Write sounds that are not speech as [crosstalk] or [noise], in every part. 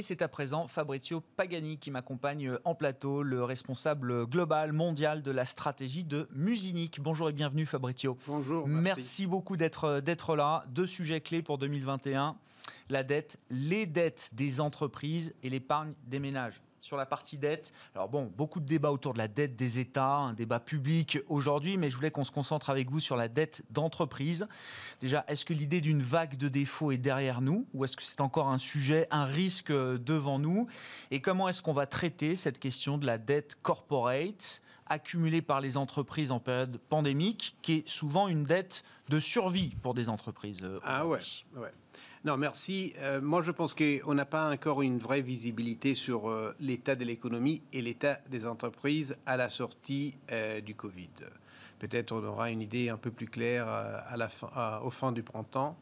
Et c'est à présent Fabrizio Pagani qui m'accompagne en plateau, le responsable global mondial de la stratégie de Musinic. Bonjour et bienvenue Fabrizio. Bonjour. Merci, merci beaucoup d'être là. Deux sujets clés pour 2021 la dette, les dettes des entreprises et l'épargne des ménages sur la partie dette. Alors bon, beaucoup de débats autour de la dette des États, un débat public aujourd'hui, mais je voulais qu'on se concentre avec vous sur la dette d'entreprise. Déjà, est-ce que l'idée d'une vague de défauts est derrière nous ou est-ce que c'est encore un sujet, un risque euh, devant nous Et comment est-ce qu'on va traiter cette question de la dette corporate accumulée par les entreprises en période pandémique, qui est souvent une dette de survie pour des entreprises. Euh, ah ouais, ouais. Non, merci. Euh, moi, je pense qu'on n'a pas encore une vraie visibilité sur euh, l'état de l'économie et l'état des entreprises à la sortie du Covid. Peut-être on aura une idée un peu plus claire à la au fin du printemps.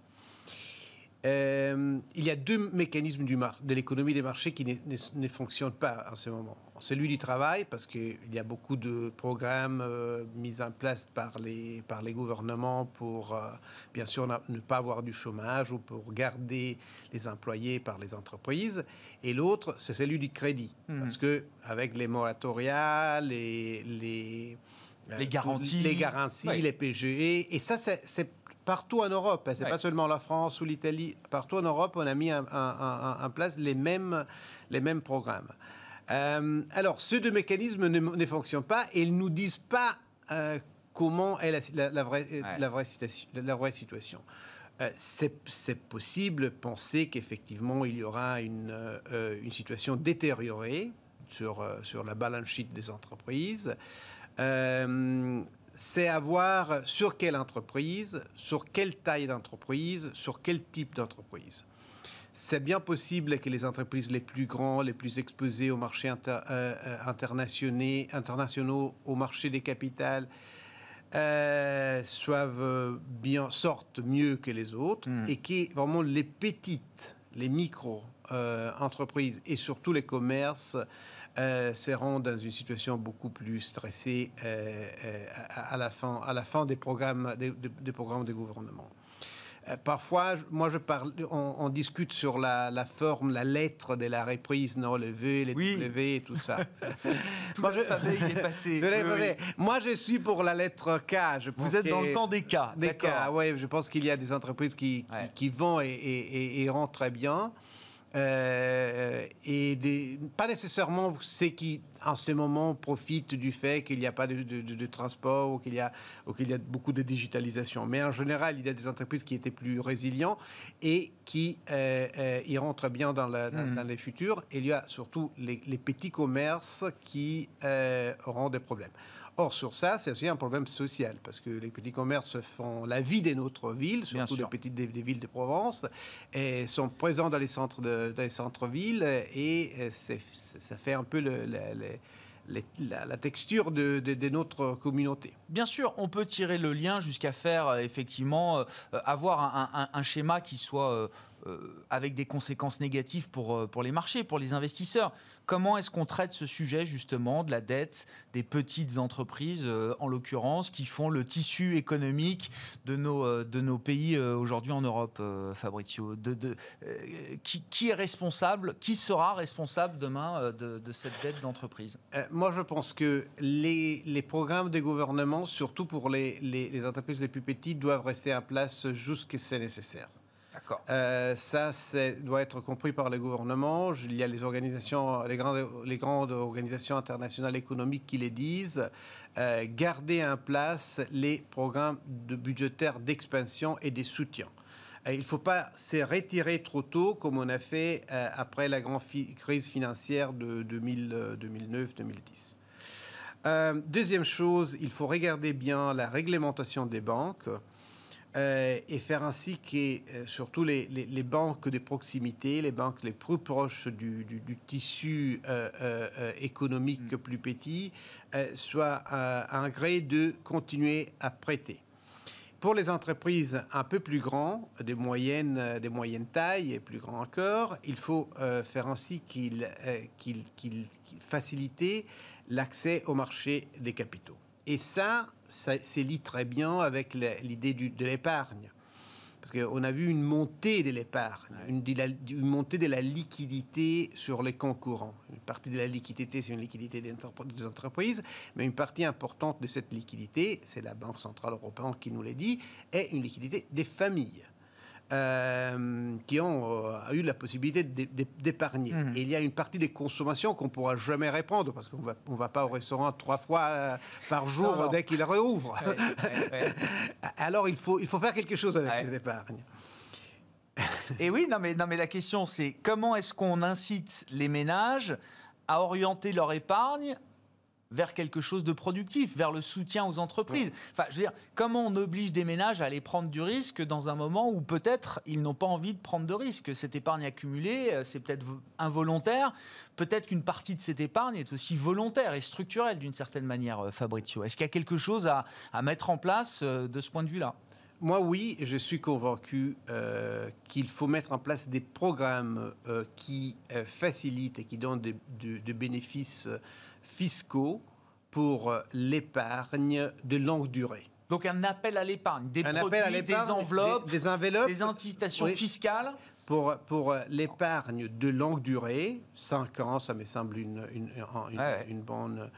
Euh, il y a deux mécanismes du de l'économie des marchés qui ne, fonctionnent pas en ce moment. Celui du travail, parce qu'il y a beaucoup de programmes euh, mis en place par les, par les gouvernements pour, euh, bien sûr, ne pas avoir du chômage ou pour garder les employés par les entreprises. Et l'autre, c'est celui du crédit, mmh. parce que avec les moratoria, les, les garanties, les, garanties, les PGE. Et ça, c'est partout en Europe. C'est pas seulement la France ou l'Italie. Partout en Europe, on a mis en place les mêmes, les mêmes programmes. Euh, alors, ces deux mécanismes ne, fonctionnent pas et ils nous disent pas euh, comment est la, vraie, la, situation. c'est possible de penser qu'effectivement il y aura une, euh, situation détériorée sur, sur la balance sheet des entreprises c'est avoir sur quelle entreprise, sur quelle taille d'entreprise, sur quel type d'entreprise. C'est bien possible que les entreprises les plus grandes, les plus exposées aux marchés euh, euh, internationaux, aux au marché des capitales, euh, bien, sortent mieux que les autres hmm. et que vraiment les petites, les micro-entreprises et surtout les commerces euh, seront dans une situation beaucoup plus stressée euh, euh, à, la fin, des programmes, des, programmes de gouvernement. Parfois, moi, je parle, on, discute sur la, forme, la lettre de la reprise, non, le V, les oui. W, tout ça. moi, je, suis pour la lettre K. Vous êtes dans le temps des cas. Des cas, oui. Je pense qu'il y a des entreprises qui, vont et, et, très bien. Euh, et pas nécessairement ceux qui, en ce moment, profitent du fait qu'il n'y a pas de, transport ou qu'il y, a beaucoup de digitalisation. Mais en général, il y a des entreprises qui étaient plus résilientes et qui euh, euh y rentrent bien hmm. dans, les futurs. Et il y a surtout les petits commerces qui euh, auront des problèmes. Or, sur ça, c'est aussi un problème social, parce que les petits commerces font la vie des notre villes surtout les petites des, villes de Provence, et sont présents dans les centres centres-villes, et euh, ça fait un peu la, texture de, notre communauté. Bien sûr, on peut tirer le lien jusqu'à faire euh, effectivement euh, avoir un, schéma qui soit avec des conséquences négatives pour les marchés, pour les investisseurs. Comment est-ce qu'on traite ce sujet justement de la dette des petites entreprises, euh, en l'occurrence, qui font le tissu économique de nos, euh, de nos pays euh, aujourd'hui en Europe, Fabrizio qui, est responsable Qui sera responsable demain de, cette dette d'entreprise Moi, je pense que les, programmes des gouvernements, surtout pour les, les entreprises les plus petites, doivent rester en place jusqu'à ce que c'est nécessaire. Euh, ça doit être compris par le gouvernement. Il y a les organisations, les grandes, organisations internationales économiques qui les disent. Euh, garder en place les programmes de budgétaires d'expansion et des soutiens. Euh, il ne faut pas se retirer trop tôt, comme on a fait euh, après la grande crise financière de 2009-2010. deuxième chose, il faut regarder bien la réglementation des banques. Euh, et faire ainsi que euh, surtout les, banques de proximité, les banques les plus proches du, tissu euh, économique mm. plus petit, soient un gré de continuer à prêter pour les entreprises un peu plus grandes, des moyennes, de moyenne taille et plus grand encore, il faut faire ainsi qu'il facilitent l'accès au marché des capitaux. Et ça, ça lié très bien avec l'idée de l'épargne. Parce qu'on a vu une montée de l'épargne, une, une, montée de la liquidité sur les comptes Une partie de la liquidité, c'est une liquidité des entreprises, mais une partie importante de cette liquidité, c'est la Banque Centrale Européenne qui nous l'a dit, est une liquidité des familles. Euh, qui ont euh, eu la possibilité d'épargner. Mmh. il y a une partie des consommations qu'on ne pourra jamais répondre parce qu'on va, ne va pas au restaurant trois fois euh, par jour dès qu'il réouvre. [laughs] Alors il faut, il faut faire quelque chose avec les épargne. [laughs] Et oui, non mais, non mais la question c'est comment est-ce qu'on incite les ménages à orienter leur épargne vers quelque chose de productif, vers le soutien aux entreprises. Enfin, je veux dire, comment on oblige des ménages à aller prendre du risque dans un moment où peut-être ils n'ont pas envie de prendre de risque Cette épargne accumulée, euh, c'est peut-être involontaire. Peut-être qu'une partie de cette épargne est aussi volontaire et structurelle d'une certaine manière, euh, Fabrizio. Est-ce qu'il y a quelque chose à mettre en place euh, de ce point de vue-là moi, oui, je suis convaincu euh, qu'il faut mettre en place des programmes euh, qui euh, facilitent et qui donnent des de, bénéfices fiscaux pour l'épargne de longue durée. Donc un appel à l'épargne, des des enveloppes, des, enveloppes, des incitations fiscales pour, pour l'épargne de longue durée, 5 ans, ça me semble une, une bonne...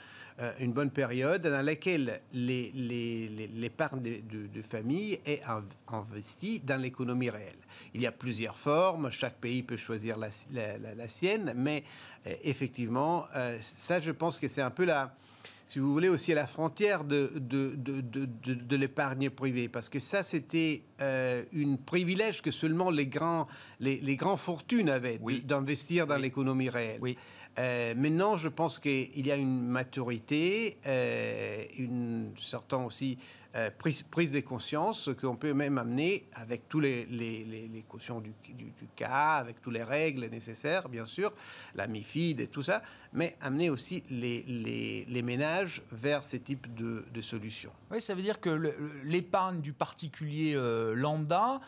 Euh, une bonne période dans laquelle l'épargne les, de, famille est investie dans l'économie réelle. Il y a plusieurs formes, chaque pays peut choisir la, sienne, mais euh, effectivement, euh, ça je pense que c'est un peu la, si vous voulez, aussi à la frontière de, de, de, de, l'épargne privée. Parce que ça, c'était une un privilège que seulement les, grands, les, les grands fortunes avaient d'investir dans l'économie réelle. Oui. Euh, maintenant, je pense qu'il y a une maturité, euh, une certaine aussi euh, prise, de conscience conscience, qu'on peut même amener avec tous les, les, les, les cautions du, du, cas, avec toutes les règles nécessaires, bien sûr, la MIFID et tout ça, mais amener aussi les, ménages vers ces types de, de solutions. Oui, ça veut dire que l'épargne du particulier lambda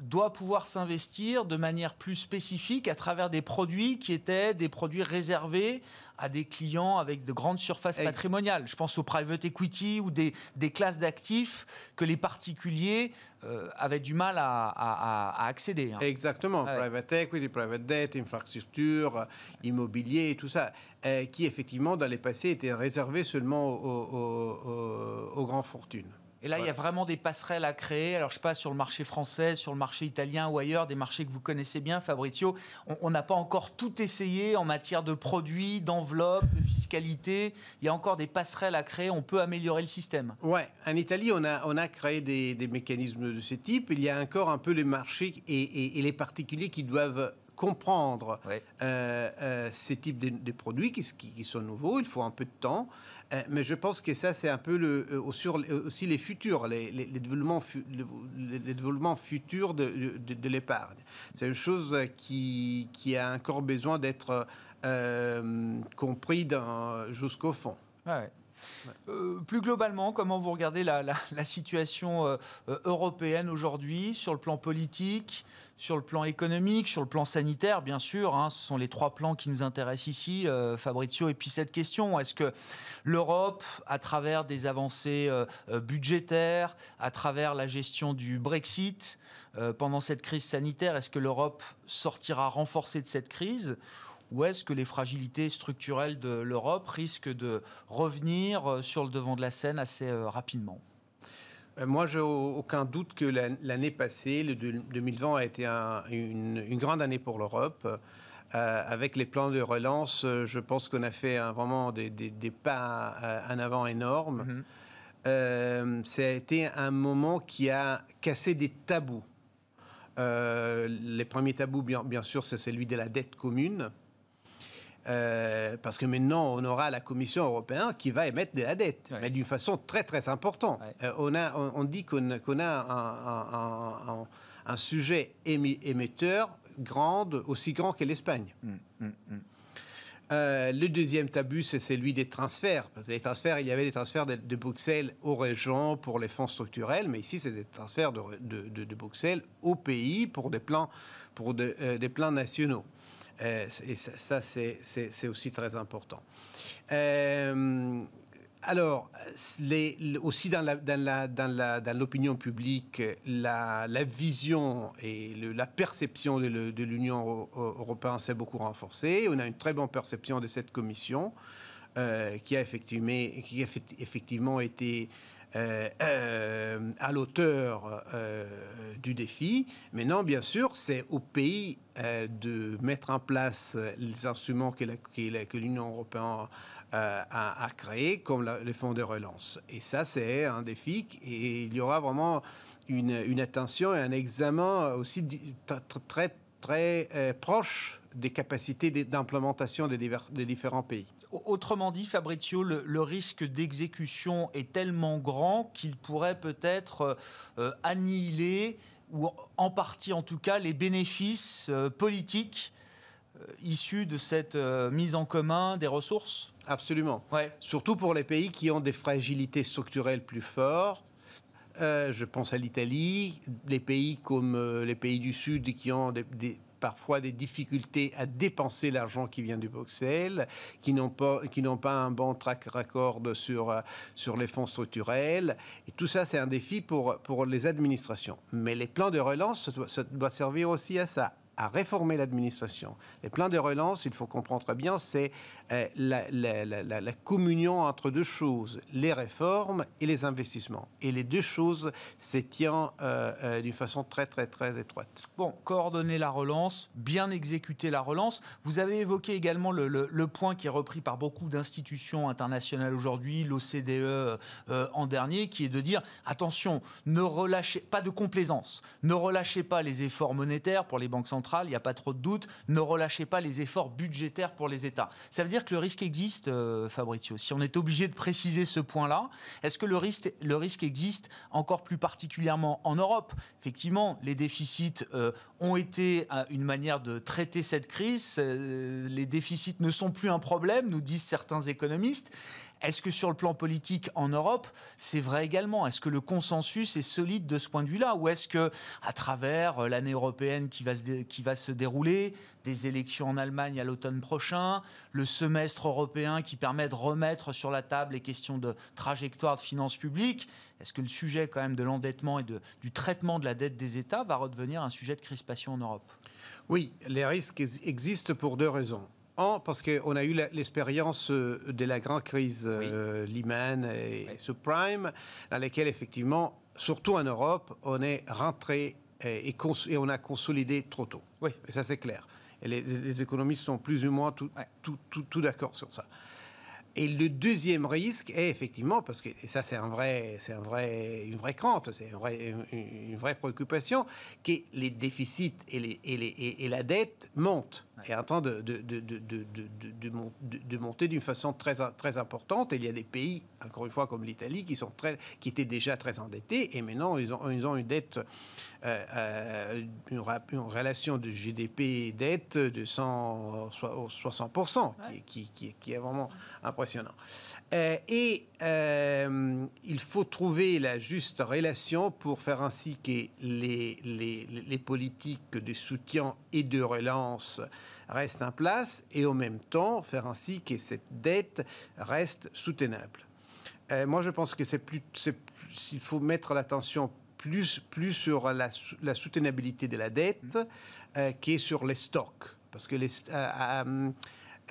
doit pouvoir s'investir de manière plus spécifique à travers des produits qui étaient des produits réservés à des clients avec de grandes surfaces patrimoniales. Je pense au private equity ou des, classes d'actifs que les particuliers euh, avaient du mal à, accéder. Hein. Exactement, private equity, private debt, infrastructure, immobilier, tout ça, euh, qui effectivement dans les passés était réservé seulement aux, aux grandes fortunes. Et là, il y a vraiment des passerelles à créer. Alors, je passe sur le marché français, sur le marché italien ou ailleurs, des marchés que vous connaissez bien, Fabrizio. On n'a pas encore tout essayé en matière de produits, d'enveloppes, de fiscalité. Il y a encore des passerelles à créer. On peut améliorer le système. Ouais. En Italie, on a, on a créé des, des mécanismes de ce type. Il y a encore un peu les marchés et, et, les particuliers qui doivent comprendre euh, euh, ces types de, produits qui, sont nouveaux. Il faut un peu de temps. Euh, mais je pense que ça, c'est un peu le, euh, sur, euh, aussi les futurs, les, les, développements, futurs de, l'épargne. C'est une chose qui, a encore besoin d'être euh, compris jusqu'au fond. Ah euh, plus globalement, comment vous regardez la, situation euh, euh, européenne aujourd'hui sur le plan politique, sur le plan économique, sur le plan sanitaire, bien sûr hein, Ce sont les trois plans qui nous intéressent ici, Fabrizio. Et puis cette question, est-ce que l'Europe, à travers des avancées budgétaires, à travers la gestion du Brexit, pendant cette crise sanitaire, est-ce que l'Europe sortira renforcée de cette crise ou est-ce que les fragilités structurelles de l'Europe risquent de revenir euh, sur le devant de la scène assez euh, rapidement euh, moi, j'ai aucun doute que l'année passée, le 2020, a été une, grande année pour l'Europe. avec les plans de relance, je pense qu'on a fait vraiment des, pas en avant énormes. C'était mm-hmm. ça a été un moment qui a cassé des tabous. les premiers tabous, bien, bien sûr, c'est celui de la dette commune. Euh, parce que maintenant, on aura la Commission européenne qui va émettre de la dette, mais d'une façon très, très importante. Euh, on, dit qu'on a un, sujet émetteur grande, aussi grand que l'Espagne. Mm, mm, mm. Euh, le deuxième tabou, c'est celui des transferts. les transferts, il y avait des transferts de, Bruxelles aux régions pour les fonds structurels, mais ici, c'est des transferts de, Bruxelles aux pays pour des pour des plans nationaux. Euh, et ça, c'est aussi très important. Euh, alors, les, aussi dans l'opinion dans publique, la, vision et la perception de, l'Union européenne s'est beaucoup renforcée. On a une très bonne perception de cette commission qui euh, a qui a effectivement été euh, euh, à l'auteur euh, du défi. Maintenant, bien sûr, c'est au pays de mettre en place les instruments que, la, que, que l'Union européenne a, a créés, comme le fonds de relance. Et ça, c'est un défi et il y aura vraiment une, attention et un examen aussi très, très très euh, proche des capacités d'implémentation des, des, différents pays. Autrement dit, Fabrizio, le, risque d'exécution est tellement grand qu'il pourrait peut-être euh, annihiler, ou en partie en tout cas, les bénéfices euh, politiques issus de cette mise en commun des ressources Absolument. Ouais. Surtout pour les pays qui ont des fragilités structurelles plus fortes euh, je pense à l'Italie, les pays comme euh, les pays du Sud qui ont parfois des difficultés à dépenser l'argent qui vient du Bruxelles, qui n'ont pas, un bon track record euh, sur, les fonds structurels. Et tout ça, c'est un défi pour, les administrations. Mais les plans de relance, ça doit servir aussi à ça, à réformer l'administration. Les plans de relance, il faut comprendre très bien, c'est euh, la, communion entre deux choses, les réformes et les investissements. Et les deux choses s'étient euh, euh, d'une façon très, très, très étroite. Bon, coordonner la relance, bien exécuter la relance. Vous avez évoqué également le, le point qui est repris par beaucoup d'institutions internationales aujourd'hui, l'OCDE euh, en dernier, qui est de dire, attention, ne relâchez pas de complaisance, ne relâchez pas les efforts monétaires pour les banques centrales il n'y a pas trop de doute, ne relâchez pas les efforts budgétaires pour les États. Ça veut dire que le risque existe, euh, Fabrizio. Si on est obligé de préciser ce point-là, est-ce que le risque, existe encore plus particulièrement en Europe Effectivement, les déficits euh, ont été euh, une manière de traiter cette crise. les déficits ne sont plus un problème, nous disent certains économistes. Est-ce que sur le plan politique en Europe, c'est vrai également Est-ce que le consensus est solide de ce point de vue-là Ou est-ce que, à travers euh, l'année européenne qui va, se dérouler, des élections en Allemagne à l'automne prochain, le semestre européen qui permet de remettre sur la table les questions de trajectoire de finances publiques, est-ce que le sujet quand même de l'endettement et du traitement de la dette des États va redevenir un sujet de crispation en Europe Oui, les risques existent pour deux raisons en, parce qu'on a eu l'expérience euh, de la grande crise liman euh, Lehman et subprime, dans laquelle effectivement, surtout en Europe, on est rentré euh, et, on a consolidé trop tôt. Oui. ça, c'est clair. Et les, économistes sont plus ou moins tout, d'accord sur ça. Et le deuxième risque est effectivement, parce que ça c'est un vrai, c'est un vrai, une vraie crainte, c'est une vraie, préoccupation, que les déficits et, la dette montent. Et en temps de, de, de, monter d'une façon très, très importante. Et il y a des pays, encore une fois, comme l'Italie, qui, sont qui étaient déjà très endettés et maintenant ils ont, ils ont une dette, euh, euh, une, relation de GDP-dette de 100, 60%, qui, qui, qui, est vraiment impressionnant. Euh, et il faut trouver la juste relation pour faire ainsi que les, les, les politiques de soutien et de relance reste en place et en même temps faire ainsi que cette dette reste soutenable. Euh, moi, je pense que c'est plus, s'il faut mettre l'attention plus, plus sur la, soutenabilité de la dette euh, est sur les stocks, parce que les, euh, euh,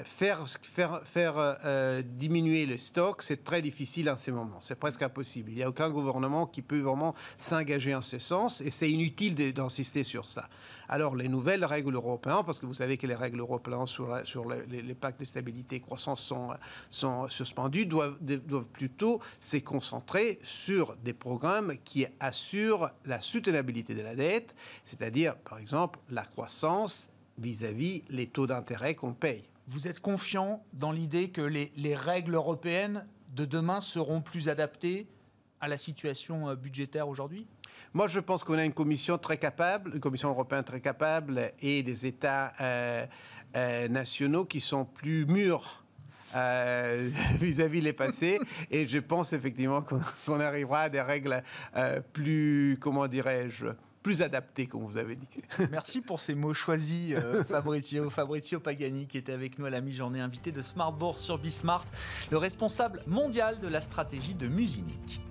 faire, faire, faire euh, diminuer le stock, c'est très difficile en ces moments. C'est presque impossible. Il n'y a aucun gouvernement qui peut vraiment s'engager en ce sens et c'est inutile d'insister sur ça. Alors, les nouvelles règles européennes, parce que vous savez que les règles européennes sur, sur les, pactes de stabilité et croissance sont, sont suspendues, doivent, plutôt se concentrer sur des programmes qui assurent la soutenabilité de la dette, c'est-à-dire, par exemple, la croissance vis-à-vis -vis les taux d'intérêt qu'on paye. Vous êtes confiant dans l'idée que les, règles européennes de demain seront plus adaptées à la situation euh, budgétaire aujourd'hui moi, je pense qu'on a une commission très capable, une commission européenne très capable et des États euh, euh, nationaux qui sont plus mûrs [laughs] vis-à-vis les passés. [laughs] Et je pense effectivement qu'on arrivera à des règles plus, comment dirais-je, plus adapté, comme vous avez dit. [laughs] Merci pour ces mots choisis, euh, Fabrizio, Fabrizio Pagani, qui était avec nous à la mi-journée, invité de Smartboard sur Bismart, le responsable mondial de la stratégie de Musinic.